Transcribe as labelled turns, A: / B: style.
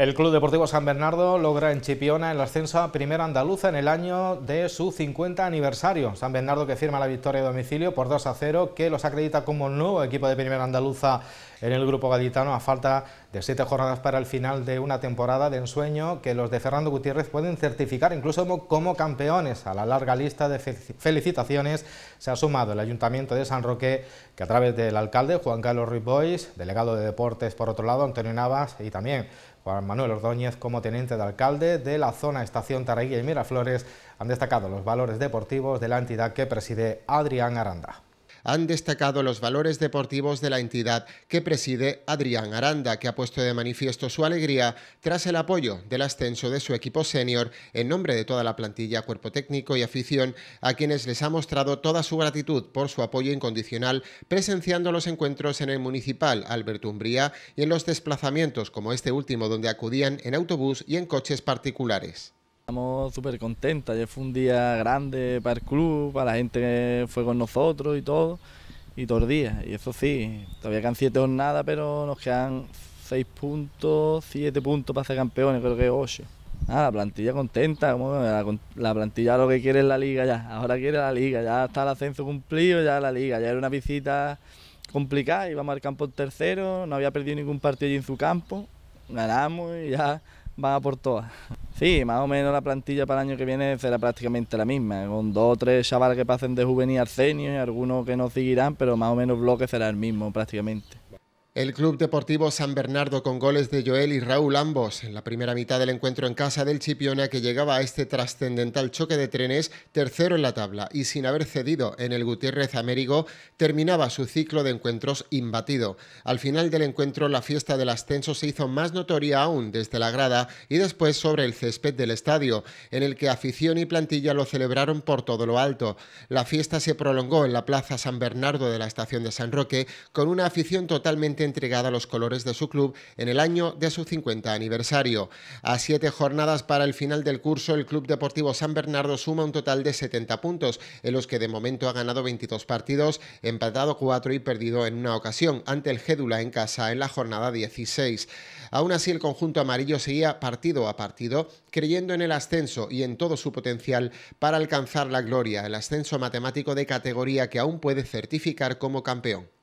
A: El Club Deportivo San Bernardo logra en Chipiona el ascenso a Primera Andaluza en el año de su 50 aniversario. San Bernardo que firma la victoria de domicilio por 2 a 0, que los acredita como nuevo equipo de Primera Andaluza en el grupo gaditano a falta de siete jornadas para el final de una temporada de ensueño que los de Fernando Gutiérrez pueden certificar incluso como, como campeones. A la larga lista de felicitaciones se ha sumado el Ayuntamiento de San Roque, que a través del alcalde Juan Carlos Ruiz Bois, delegado de Deportes por otro lado, Antonio Navas y también Manuel Ordóñez como teniente de alcalde de la zona Estación Taraguilla y Miraflores han destacado los valores deportivos de la entidad que preside Adrián Aranda han
B: destacado los valores deportivos de la entidad que preside Adrián Aranda, que ha puesto de manifiesto su alegría tras el apoyo del ascenso de su equipo senior en nombre de toda la plantilla, cuerpo técnico y afición, a quienes les ha mostrado toda su gratitud por su apoyo incondicional, presenciando los encuentros en el municipal Alberto Umbría y en los desplazamientos como
C: este último donde acudían en autobús y en coches particulares. Estamos súper contentos, ya fue un día grande para el club, para la gente que fue con nosotros y todo, y todos los días. Y eso sí, todavía quedan siete jornadas, pero nos quedan seis puntos, siete puntos para ser campeones, creo que ocho. Ah, la plantilla contenta, la, plantilla lo que quiere es la liga ya, ahora quiere la liga, ya está el ascenso cumplido, ya la liga, ya era una visita complicada, íbamos al campo tercero, no había perdido ningún partido allí en su campo, ganamos y ya va por todas. Sí, más o menos la plantilla para el año que viene será prácticamente la misma, con dos o tres chavales que pasen de juvenil a senior, y algunos que no seguirán, pero más o menos el bloque será el mismo prácticamente. El Club Deportivo San Bernardo con goles de
B: Joel y Raúl ambos en la primera mitad del encuentro en casa del Chipiona que llegaba a este trascendental choque de trenes tercero en la tabla y sin haber cedido en el Gutiérrez Américo terminaba su ciclo de encuentros imbatido. Al final del encuentro la fiesta del ascenso se hizo más notoria aún desde la grada y después sobre el césped del estadio en el que afición y plantilla lo celebraron por todo lo alto. La fiesta se prolongó en la Plaza San Bernardo de la estación de San Roque con una afición totalmente entregada a los colores de su club en el año de su 50 aniversario. A siete jornadas para el final del curso, el Club Deportivo San Bernardo suma un total de 70 puntos, en los que de momento ha ganado 22 partidos, empatado 4 y perdido en una ocasión ante el Gédula en casa en la jornada 16. Aún así, el conjunto amarillo seguía partido a partido, creyendo en el ascenso y en todo su potencial para alcanzar la gloria, el ascenso matemático de categoría que aún puede certificar como campeón.